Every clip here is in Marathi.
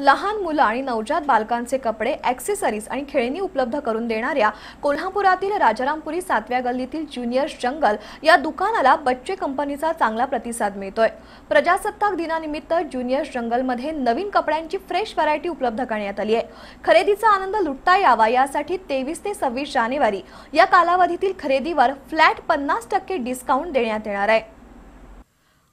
लहान मुलं आणि नवजात बालकांचे कपडे ॲक्सेसरीज आणि खेळणी उपलब्ध करून देणाऱ्या कोल्हापुरातील राजारामपुरी सातव्या गल्लीतील ज्युनियर्स जंगल या दुकानाला बच्चे कंपनीचा चांगला प्रतिसाद मिळतोय प्रजासत्ताक दिनानिमित्त ज्युनियर्स जंगलमध्ये नवीन कपड्यांची फ्रेश व्हरायटी उपलब्ध करण्यात आली आहे खरेदीचा आनंद लुटता यावा यासाठी तेवीस ते सव्वीस जानेवारी या कालावधीतील खरेदीवर फ्लॅट पन्नास टक्के डिस्काउंट देण्यात येणार आहे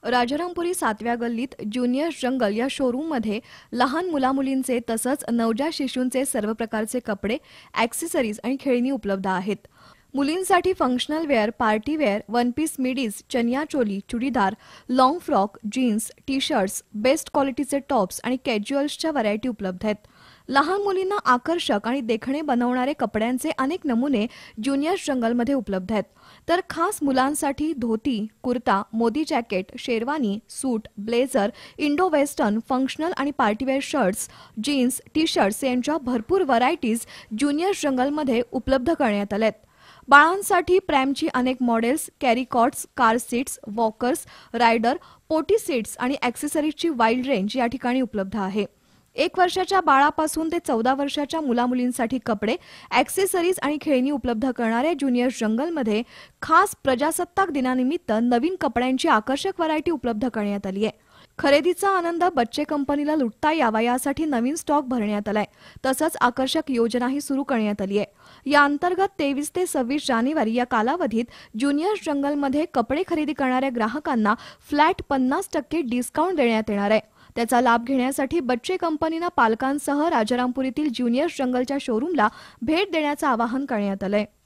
राजारामपुरी सातव्या गल्लीत ज्युनियर जंगल या शोरूममध्ये लहान मुलामुलींचे तसंच नवजात शिशूंचे सर्व प्रकारचे कपडे ॲक्सेसरीज आणि खेळणी उपलब्ध आहेत मुलींसाठी functional wear party wear one piece midis chaniya choli churidar long frock jeans T shirts best क्वालिटीचे टॉप्स आणि कॅज्युअल्सच्या व्हरायटी उपलब्ध आहेत लहान मुलींना आकर्षक आणि देखणे बनवणारे कपड्यांचे अनेक नमुने ज्युनियर्स जंगलमध्ये उपलब्ध आहेत तर खास मुलांसाठी dhoti kurta Modi jacket sherwani suit blazer Indo western functional आणि party wear shirts jeans T shirts यांच्या भरपूर व्हरायटीज ज्युनियर्स जंगलमध्ये उपलब्ध करण्यात आल्या आहेत बाळांसाठी प्रॅमची अनेक models cots car seats walkers rider potty seats आणि ॲक्सेसरीजची वाईल्ड रेंज या ठिकाणी उपलब्ध आहे एक वर्षाच्या बाळापासून ते चौदा वर्षाच्या मुलामुलींसाठी कपडे ॲक्सेसरीज आणि खेळणी उपलब्ध करणाऱ्या ज्युनियर जंगलमध्ये खास प्रजासत्ताक दिनानिमित्त नवीन कपड्यांची आकर्षक व्हरायटी उपलब्ध करण्यात आली आहे खरेदीचा आनंद बच्चे कंपनीला लुटता यावा यासाठी नवीन स्टॉक भरण्यात आलाय तसंच आकर्षक योजनाही सुरू करण्यात आली आहे या अंतर्गत तेवीस ते सव्वीस जानेवारी या कालावधीत ज्युनियर्स जंगलमध्ये कपडे खरेदी करणाऱ्या ग्राहकांना फ्लॅट पन्नास टक्के डिस्काउंट देण्यात येणार आहे त्याचा लाभ घेण्यासाठी बच्चे कंपनीनं पालकांसह राजारामपुरीतील ज्युनियर्स जंगलच्या शोरूमला भेट देण्याचं आवाहन करण्यात आलं आहे